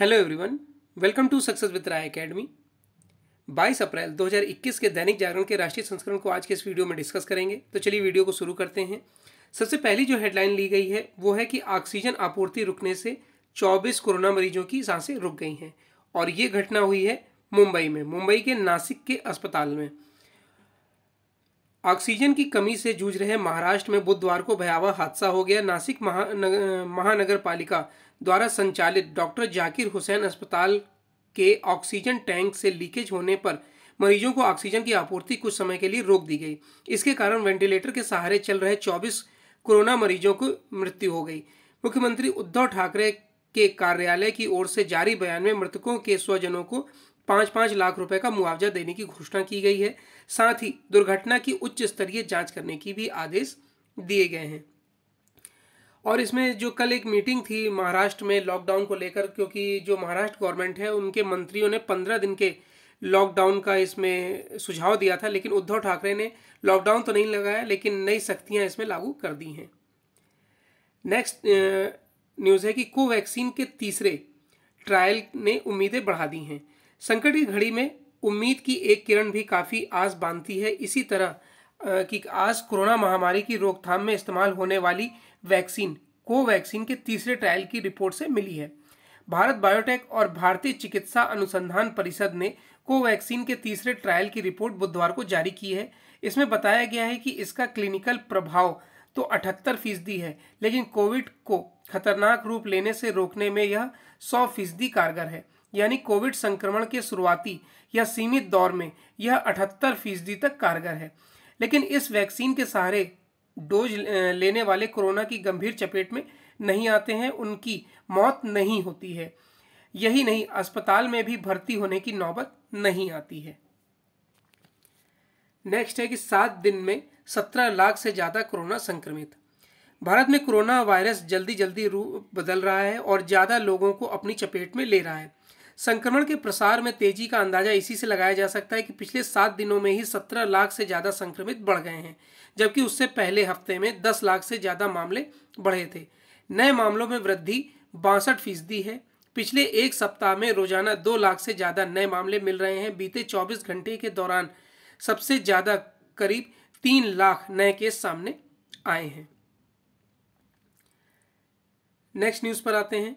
hello everyone welcome to success with Rai academy 22 अप्रैल 2021 के दैनिक जागरण के राष्ट्रीय संस्करण को आज के इस वीडियो में डिस्कस करेंगे तो चलिए वीडियो को शुरू करते हैं सबसे पहली जो हेडलाइन ली गई है वो है कि ऑक्सीजन आपूर्ति रुकने से 24 कोरोना मरीजों की सांसें रुक गई हैं और ये घटना हुई है मुंबई में मुंबई के नासिक के अस्पताल में ऑक्सीजन की कमी से जूझ रहे महाराष्ट्र में बुधवार को भयावह हादसा हो गया नासिक महानगर महानगर पालिका द्वारा संचालित डॉक्टर जाकिर हुसैन अस्पताल के ऑक्सीजन टैंक से लीकेज होने पर मरीजों को ऑक्सीजन की आपूर्ति कुछ समय के लिए रोक दी गई इसके कारण वेंटिलेटर के सहारे चल रहे 24 कोरोना मरीजों को मृत्यु हो गई मुख्यमंत्री उद्धव ठाकरे के कार्यालय की ओर से जारी बयान में मृतकों के स्वजनों को पाँच पाँच लाख रुपए का मुआवजा देने की घोषणा की गई है साथ ही दुर्घटना की उच्च स्तरीय जांच करने की भी आदेश दिए गए हैं और इसमें जो कल एक मीटिंग थी महाराष्ट्र में लॉकडाउन को लेकर क्योंकि जो महाराष्ट्र गवर्नमेंट है उनके मंत्रियों ने पंद्रह दिन के लॉकडाउन का इसमें सुझाव दिया था लेकिन उद्धव ठाकरे ने लॉकडाउन तो नहीं लगाया लेकिन नई सख्तियाँ इसमें लागू कर दी हैं नेक्स्ट न्यूज़ है कि कोवैक्सीन के तीसरे ट्रायल ने उम्मीदें बढ़ा दी हैं संकट की घड़ी में उम्मीद की एक किरण भी काफ़ी आस बांधती है इसी तरह की आज कोरोना महामारी की रोकथाम में इस्तेमाल होने वाली वैक्सीन कोवैक्सीन के तीसरे ट्रायल की रिपोर्ट से मिली है भारत बायोटेक और भारतीय चिकित्सा अनुसंधान परिषद ने कोवैक्सीन के तीसरे ट्रायल की रिपोर्ट बुधवार को जारी की है इसमें बताया गया है कि इसका क्लिनिकल प्रभाव तो अठहत्तर फीसदी है लेकिन कोविड को खतरनाक रूप लेने से रोकने में यह सौ फीसदी कारगर है यानी कोविड संक्रमण के शुरुआती या सीमित दौर में यह अठहत्तर फीसदी तक कारगर है लेकिन इस वैक्सीन के सहारे डोज लेने वाले कोरोना की गंभीर चपेट में नहीं आते हैं उनकी मौत नहीं होती है यही नहीं अस्पताल में भी भर्ती होने की नौबत नहीं आती है नेक्स्ट है कि सात दिन में सत्रह लाख से ज़्यादा कोरोना संक्रमित भारत में कोरोना वायरस जल्दी जल्दी रूप बदल रहा है और ज़्यादा लोगों को अपनी चपेट में ले रहा है संक्रमण के प्रसार में तेजी का अंदाजा इसी से लगाया जा सकता है कि पिछले सात दिनों में ही सत्रह लाख से ज़्यादा संक्रमित बढ़ गए हैं जबकि उससे पहले हफ्ते में दस लाख से ज़्यादा मामले बढ़े थे नए मामलों में वृद्धि बासठ फीसदी है पिछले एक सप्ताह में रोजाना दो लाख से ज़्यादा नए मामले मिल रहे हैं बीते चौबीस घंटे के दौरान सबसे ज़्यादा करीब तीन लाख नए केस सामने आए हैं नेक्स्ट न्यूज़ पर आते हैं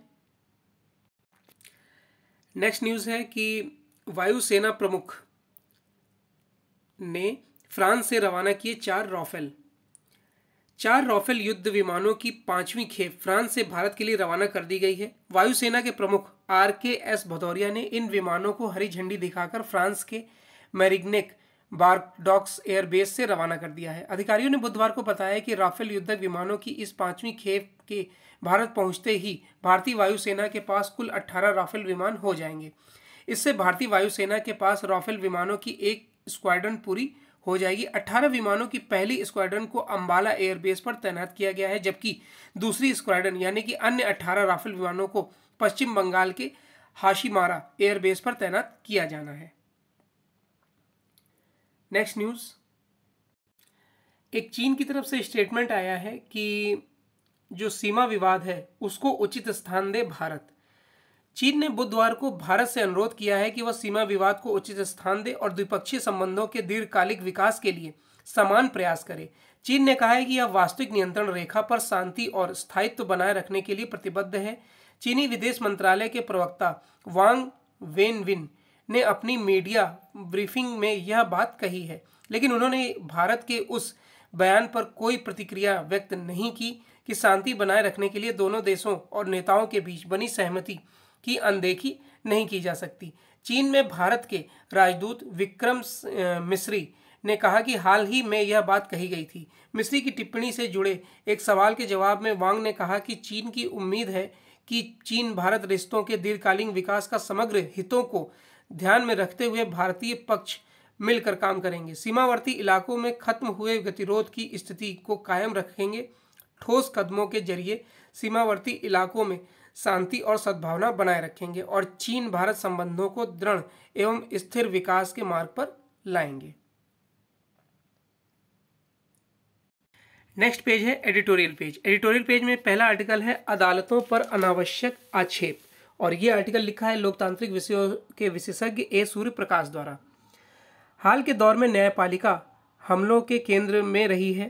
नेक्स्ट न्यूज़ है कि वायुसेना प्रमुख ने फ्रांस से रवाना किए चार राफेल चार राफेल युद्ध विमानों की पांचवी खेप फ्रांस से भारत के लिए रवाना कर दी गई है वायुसेना के प्रमुख आर के एस भदौरिया ने इन विमानों को हरी झंडी दिखाकर फ्रांस के मैरिग्नेक बारडॉक्स एयरबेस से रवाना कर दिया है अधिकारियों ने बुधवार को बताया कि राफेल युद्धक विमानों की इस पांचवीं खेप के भारत पहुंचते ही भारतीय वायुसेना के पास कुल 18 राफेल विमान हो जाएंगे इससे भारतीय वायुसेना के पास राफेल विमानों की एक स्क्वाड्रन पूरी हो जाएगी 18 विमानों की पहली स्क्वाड्रन को अम्बाला एयरबेस पर तैनात किया गया है जबकि दूसरी स्क्वाड्रन यानी कि अन्य अट्ठारह राफेल विमानों को पश्चिम बंगाल के हाशीमारा एयरबेस पर तैनात किया जाना है नेक्स्ट न्यूज़ एक चीन की तरफ से स्टेटमेंट आया है कि जो सीमा विवाद है उसको उचित स्थान दे भारत चीन ने बुधवार को भारत से अनुरोध किया है कि वह सीमा विवाद को उचित स्थान दे और द्विपक्षीय संबंधों के दीर्घकालिक विकास के लिए समान प्रयास करे चीन ने कहा है कि यह वास्तविक नियंत्रण रेखा पर शांति और स्थायित्व बनाए रखने के लिए प्रतिबद्ध है चीनी विदेश मंत्रालय के प्रवक्ता वांग वेन विन ने अपनी मीडिया ब्रीफिंग में यह बात कही है लेकिन उन्होंने भारत के उस बयान पर कोई प्रतिक्रिया व्यक्त नहीं की कि शांति बनाए रखने के लिए दोनों देशों और नेताओं के बीच बनी सहमति की अनदेखी नहीं की जा सकती चीन में भारत के राजदूत विक्रम मिश्री ने कहा कि हाल ही में यह बात कही गई थी मिश्री की टिप्पणी से जुड़े एक सवाल के जवाब में वांग ने कहा कि चीन की उम्मीद है कि चीन भारत रिश्तों के दीर्घकालीन विकास का समग्र हितों को ध्यान में रखते हुए भारतीय पक्ष मिलकर काम करेंगे सीमावर्ती इलाकों में खत्म हुए गतिरोध की स्थिति को कायम रखेंगे ठोस कदमों के जरिए सीमावर्ती इलाकों में शांति और सद्भावना बनाए रखेंगे और चीन भारत संबंधों को दृढ़ एवं स्थिर विकास के मार्ग पर लाएंगे नेक्स्ट पेज है एडिटोरियल पेज एडिटोरियल पेज में पहला आर्टिकल है अदालतों पर अनावश्यक आक्षेप और ये आर्टिकल लिखा है लोकतांत्रिक विषयों के विशेषज्ञ ए सूर्य प्रकाश द्वारा हाल के दौर में न्यायपालिका हमलों के केंद्र में रही है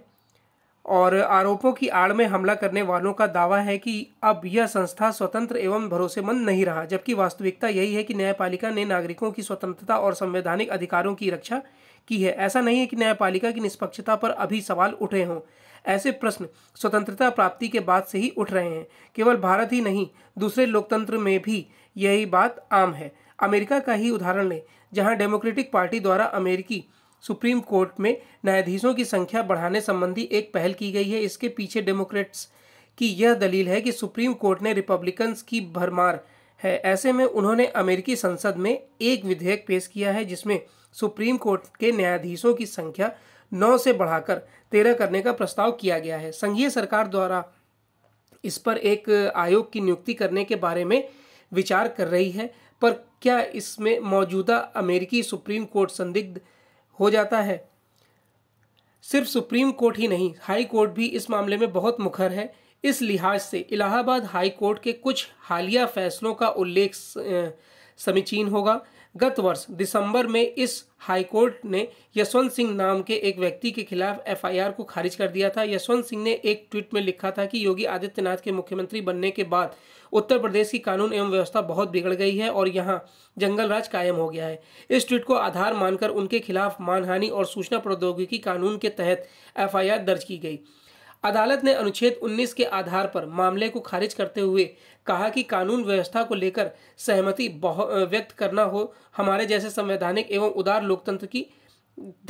और आरोपों की आड़ में हमला करने वालों का दावा है कि अब यह संस्था स्वतंत्र एवं भरोसेमंद नहीं रहा जबकि वास्तविकता यही है कि न्यायपालिका ने नागरिकों की स्वतंत्रता और संवैधानिक अधिकारों की रक्षा की है ऐसा नहीं है कि न्यायपालिका की निष्पक्षता पर अभी सवाल उठे हों ऐसे प्रश्न स्वतंत्रता प्राप्ति के बाद से ही उठ रहे हैं केवल भारत ही नहीं दूसरे लोकतंत्र में भी यही बात आम है अमेरिका का ही उदाहरण लें जहां डेमोक्रेटिक पार्टी द्वारा अमेरिकी सुप्रीम कोर्ट में न्यायाधीशों की संख्या बढ़ाने संबंधी एक पहल की गई है इसके पीछे डेमोक्रेट्स की यह दलील है कि सुप्रीम कोर्ट ने रिपब्लिकन्स की भरमार है ऐसे में उन्होंने अमेरिकी संसद में एक विधेयक पेश किया है जिसमें सुप्रीम कोर्ट के न्यायाधीशों की संख्या नौ से बढ़ाकर तेरह करने का प्रस्ताव किया गया है संघीय सरकार द्वारा इस पर एक आयोग की नियुक्ति करने के बारे में विचार कर रही है पर क्या इसमें मौजूदा अमेरिकी सुप्रीम कोर्ट संदिग्ध हो जाता है सिर्फ सुप्रीम कोर्ट ही नहीं हाई कोर्ट भी इस मामले में बहुत मुखर है इस लिहाज से इलाहाबाद हाई कोर्ट के कुछ हालिया फैसलों का उल्लेख समीचीन होगा गत वर्ष दिसंबर में इस हाईकोर्ट ने यशवंत सिंह नाम के एक व्यक्ति के खिलाफ एफआईआर को खारिज कर दिया था यशवंत सिंह ने एक ट्वीट में लिखा था कि योगी आदित्यनाथ के मुख्यमंत्री बनने के बाद उत्तर प्रदेश की कानून एवं व्यवस्था बहुत बिगड़ गई है और यहाँ जंगल राज कायम हो गया है इस ट्वीट को आधार मानकर उनके खिलाफ मानहानि और सूचना प्रौद्योगिकी कानून के तहत एफ दर्ज की गई अदालत ने अनुच्छेद 19 के आधार पर मामले को खारिज करते हुए कहा कि कानून व्यवस्था को लेकर सहमति व्यक्त करना हो हमारे जैसे संवैधानिक एवं उदार लोकतंत्र की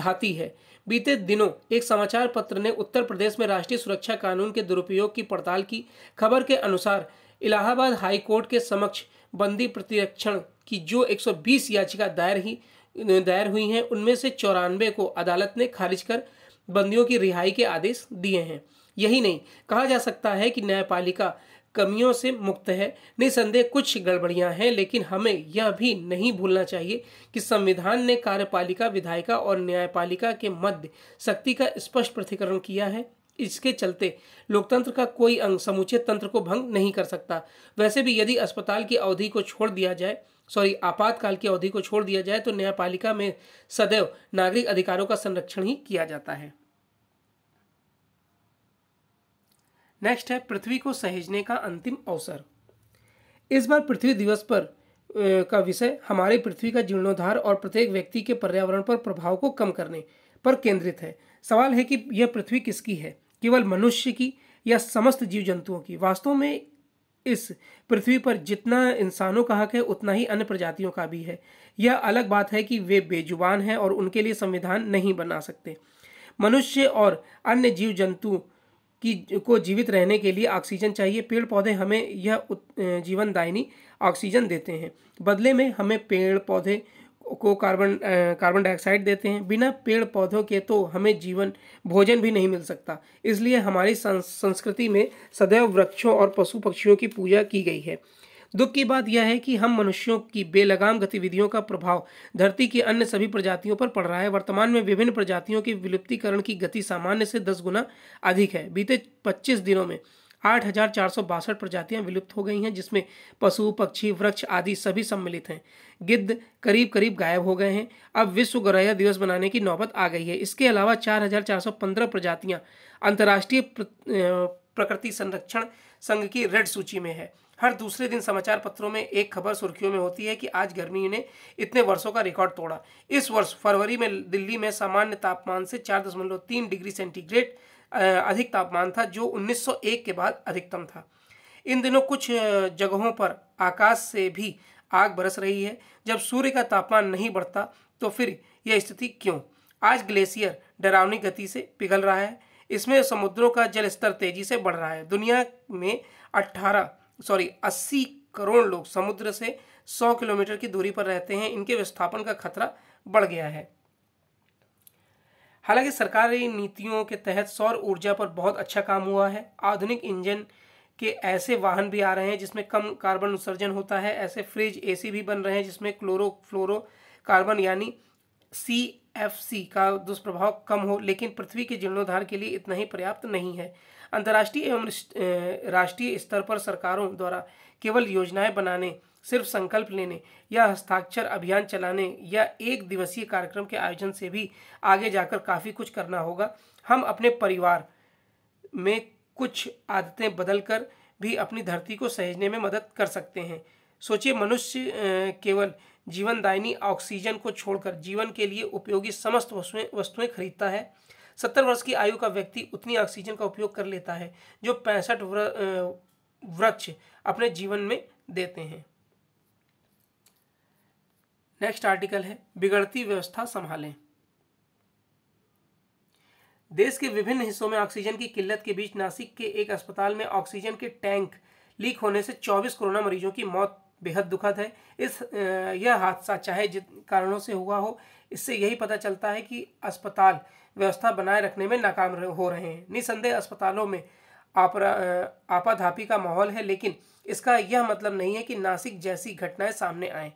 धाती है बीते दिनों एक समाचार पत्र ने उत्तर प्रदेश में राष्ट्रीय सुरक्षा कानून के दुरुपयोग की पड़ताल की खबर के अनुसार इलाहाबाद हाई कोर्ट के समक्ष बंदी प्रतिरक्षण की जो 120 याचिका दायर ही दायर हुई हैं उनमें से चौरानवे को अदालत ने खारिज कर बंदियों की रिहाई के आदेश दिए हैं यही नहीं कहा जा सकता है कि न्यायपालिका कमियों से मुक्त है निसंदेह कुछ गड़बड़ियां हैं लेकिन हमें यह भी नहीं भूलना चाहिए कि संविधान ने कार्यपालिका विधायिका और न्यायपालिका के मध्य शक्ति का स्पष्ट पृथ्वीकरण किया है इसके चलते लोकतंत्र का कोई अंग समूचे तंत्र को भंग नहीं कर सकता वैसे भी यदि अस्पताल की अवधि को छोड़ दिया जाए सॉरी आपातकाल की अवधि को छोड़ दिया जाए तो न्यायपालिका में सदैव नागरिक अधिकारों का संरक्षण ही किया जाता है नेक्स्ट है पृथ्वी को सहेजने का अंतिम अवसर इस बार पृथ्वी दिवस पर का विषय हमारे पृथ्वी का जीर्णोद्धार और प्रत्येक व्यक्ति के पर्यावरण पर प्रभाव को कम करने पर केंद्रित है सवाल है कि यह पृथ्वी किसकी है केवल मनुष्य की या समस्त जीव जंतुओं की वास्तव में इस पृथ्वी पर जितना इंसानों का हक है उतना ही अन्य प्रजातियों का भी है यह अलग बात है कि वे बेजुबान हैं और उनके लिए संविधान नहीं बना सकते मनुष्य और अन्य जीव जंतु की को जीवित रहने के लिए ऑक्सीजन चाहिए पेड़ पौधे हमें यह जीवनदायिनी ऑक्सीजन देते हैं बदले में हमें पेड़ पौधे को कार्बन कार्बन डाइऑक्साइड देते हैं बिना पेड़ पौधों के तो हमें जीवन भोजन भी नहीं मिल सकता इसलिए हमारी संस्कृति में सदैव वृक्षों और पशु पक्षियों की पूजा की गई है दुख की बात यह है कि हम मनुष्यों की बेलगाम गतिविधियों का प्रभाव धरती की अन्य सभी प्रजातियों पर पड़ रहा है वर्तमान में विभिन्न प्रजातियों के विलुप्तीकरण की गति सामान्य से दस गुना अधिक है बीते पच्चीस दिनों में आठ हजार चार सौ बासठ प्रजातियां विलुप्त हो गई हैं जिसमें पशु पक्षी वृक्ष आदि सभी सम्मिलित हैं गिद्ध करीब करीब गायब हो गए हैं अब विश्व गौरैया दिवस मनाने की नौबत आ गई है इसके अलावा चार हजार चार सौ पंद्रह प्रजातियाँ अंतर्राष्ट्रीय प्रकृति संरक्षण संघ की रेड सूची में है हर दूसरे दिन समाचार पत्रों में एक खबर सुर्खियों में होती है कि आज गर्मी ने इतने वर्षों का रिकॉर्ड तोड़ा इस वर्ष फरवरी में दिल्ली में सामान्य तापमान से चार दशमलव तीन डिग्री सेंटीग्रेड अधिक तापमान था जो 1901 के बाद अधिकतम था इन दिनों कुछ जगहों पर आकाश से भी आग बरस रही है जब सूर्य का तापमान नहीं बढ़ता तो फिर यह स्थिति क्यों आज ग्लेशियर डरावनी गति से पिघल रहा है इसमें समुद्रों का जल स्तर तेजी से बढ़ रहा है दुनिया में अट्ठारह सॉरी अस्सी करोड़ लोग समुद्र से सौ किलोमीटर की दूरी पर रहते हैं इनके विस्थापन का खतरा बढ़ गया है हालांकि सरकारी नीतियों के तहत सौर ऊर्जा पर बहुत अच्छा काम हुआ है आधुनिक इंजन के ऐसे वाहन भी आ रहे हैं जिसमें कम कार्बन उत्सर्जन होता है ऐसे फ्रिज एसी भी बन रहे हैं जिसमें क्लोरो फ्लोरो कार्बन यानी सी एफ सी का दुष्प्रभाव कम हो लेकिन पृथ्वी के जीर्णोद्धार के लिए इतना ही पर्याप्त नहीं है अंतर्राष्ट्रीय एवं राष्ट्रीय स्तर पर सरकारों द्वारा केवल योजनाएं बनाने सिर्फ संकल्प लेने या हस्ताक्षर अभियान चलाने या एक दिवसीय कार्यक्रम के आयोजन से भी आगे जाकर काफ़ी कुछ करना होगा हम अपने परिवार में कुछ आदतें बदल कर भी अपनी धरती को सहेजने में मदद कर सकते हैं सोचिए मनुष्य केवल जीवनदायिनी ऑक्सीजन को छोड़कर जीवन के लिए उपयोगी समस्त वस्तुएं वस्तुएं खरीदता है सत्तर वर्ष की आयु का व्यक्ति उतनी ऑक्सीजन का उपयोग कर लेता है जो पैंसठ वृक्ष अपने जीवन में देते हैं नेक्स्ट आर्टिकल है बिगड़ती व्यवस्था संभालें देश के विभिन्न हिस्सों में ऑक्सीजन की किल्लत के बीच नासिक के एक अस्पताल में ऑक्सीजन के टैंक लीक होने से 24 कोरोना मरीजों की मौत बेहद दुखद है इस यह हादसा चाहे जिन कारणों से हुआ हो इससे यही पता चलता है कि अस्पताल व्यवस्था बनाए रखने में नाकाम हो रहे हैं निसंदेह अस्पतालों में आपरा आपाधापी का माहौल है लेकिन इसका यह मतलब नहीं है कि नासिक जैसी घटनाएं सामने आएँ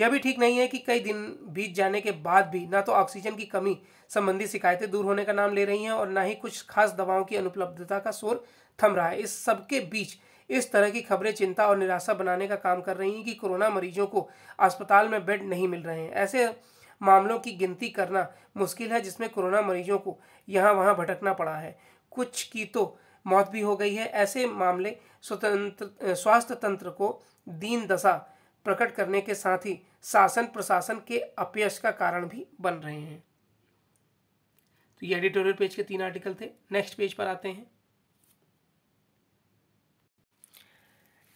यह भी ठीक नहीं है कि कई दिन बीत जाने के बाद भी ना तो ऑक्सीजन की कमी संबंधी शिकायतें दूर होने का नाम ले रही हैं और ना ही कुछ खास दवाओं की अनुपलब्धता का शोर थम रहा है इस सबके बीच इस तरह की खबरें चिंता और निराशा बनाने का काम कर रही हैं कि कोरोना मरीजों को अस्पताल में बेड नहीं मिल रहे हैं ऐसे मामलों की गिनती करना मुश्किल है जिसमें कोरोना मरीजों को यहाँ वहाँ भटकना पड़ा है कुछ की तो मौत भी हो गई है ऐसे मामले स्वतंत्र स्वास्थ्य तंत्र को दीन दशा प्रकट करने के साथ ही शासन प्रशासन के अपयश का कारण भी बन रहे हैं तो ये एडिटोरियल पेज के तीन आर्टिकल थे नेक्स्ट पेज पर आते हैं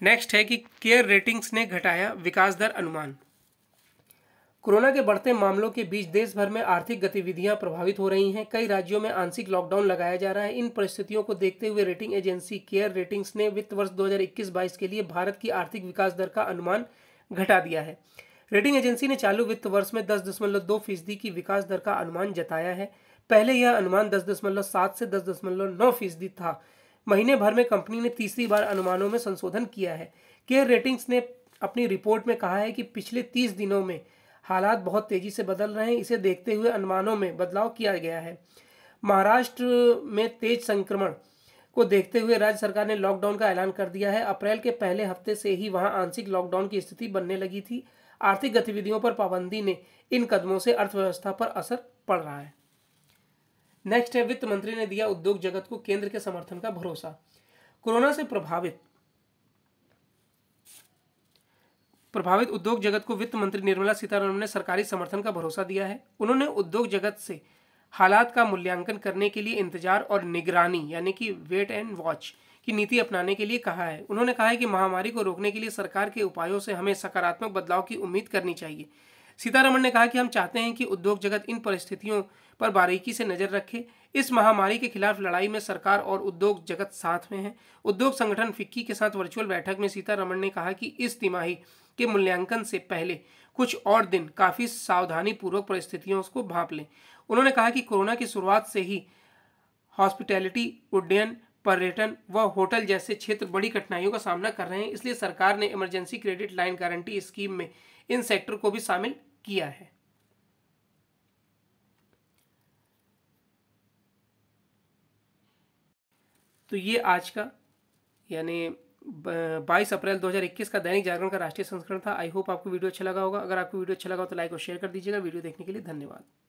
नेक्स्ट है कि केयर रेटिंग्स ने घटाया विकास दर अनुमान कोरोना के बढ़ते मामलों के बीच देश भर में आर्थिक गतिविधियां प्रभावित हो रही हैं कई राज्यों में आंशिक लॉकडाउन लगाया जा रहा है इन परिस्थितियों को देखते हुए रेटिंग एजेंसी केयर रेटिंग्स ने वित्त वर्ष 2021-22 के लिए भारत की आर्थिक विकास दर का अनुमान घटा दिया है रेटिंग एजेंसी ने चालू वित्त वर्ष में दस फीसदी की विकास दर का अनुमान जताया है पहले यह अनुमान दस से दस फीसदी था महीने भर में कंपनी ने तीसरी बार अनुमानों में संशोधन किया है केयर रेटिंग्स ने अपनी रिपोर्ट में कहा है कि पिछले तीस दिनों में हालात बहुत तेजी से बदल रहे हैं इसे देखते हुए अनुमानों में बदलाव किया गया है महाराष्ट्र में तेज संक्रमण को देखते हुए राज्य सरकार ने लॉकडाउन का ऐलान कर दिया है अप्रैल के पहले हफ्ते से ही वहां आंशिक लॉकडाउन की स्थिति बनने लगी थी आर्थिक गतिविधियों पर पाबंदी ने इन कदमों से अर्थव्यवस्था पर असर पड़ रहा है नेक्स्ट है वित्त मंत्री ने दिया उद्योग जगत को केंद्र के समर्थन का भरोसा कोरोना से प्रभावित प्रभावित उद्योग जगत को वित्त मंत्री निर्मला सीतारमण ने सरकारी समर्थन का भरोसा दिया है उन्होंने उद्योग जगत से हालात का मूल्यांकन करने के लिए इंतजार और निगरानी यानी कि वेट एंड वॉच की नीति अपनाने के लिए कहा है उन्होंने कहा है कि महामारी को रोकने के लिए सरकार के उपायों से हमें सकारात्मक बदलाव की उम्मीद करनी चाहिए सीतारमण ने कहा कि हम चाहते हैं कि उद्योग जगत इन परिस्थितियों पर बारीकी से नज़र रखे इस महामारी के खिलाफ लड़ाई में सरकार और उद्योग जगत साथ में है उद्योग संगठन फिक्की के साथ वर्चुअल बैठक में सीतारमण ने कहा कि इस तिमाही के मूल्यांकन से पहले कुछ और दिन काफ़ी सावधानी पूर्वक परिस्थितियों को भाप लें उन्होंने कहा कि कोरोना की शुरुआत से ही हॉस्पिटैलिटी उड्डयन पर्यटन व होटल जैसे क्षेत्र बड़ी कठिनाइयों का सामना कर रहे हैं इसलिए सरकार ने emergency credit line guarantee scheme में इन सेक्टर को भी शामिल किया है तो ये आज का यानी 22 अप्रैल 2021 का दैनिक जागरण का राष्ट्रीय संस्करण था आई होप आपको वीडियो अच्छा लगा होगा अगर आपको वीडियो अच्छा लगा हो तो लाइक और शेयर कर दीजिएगा वीडियो देखने के लिए धन्यवाद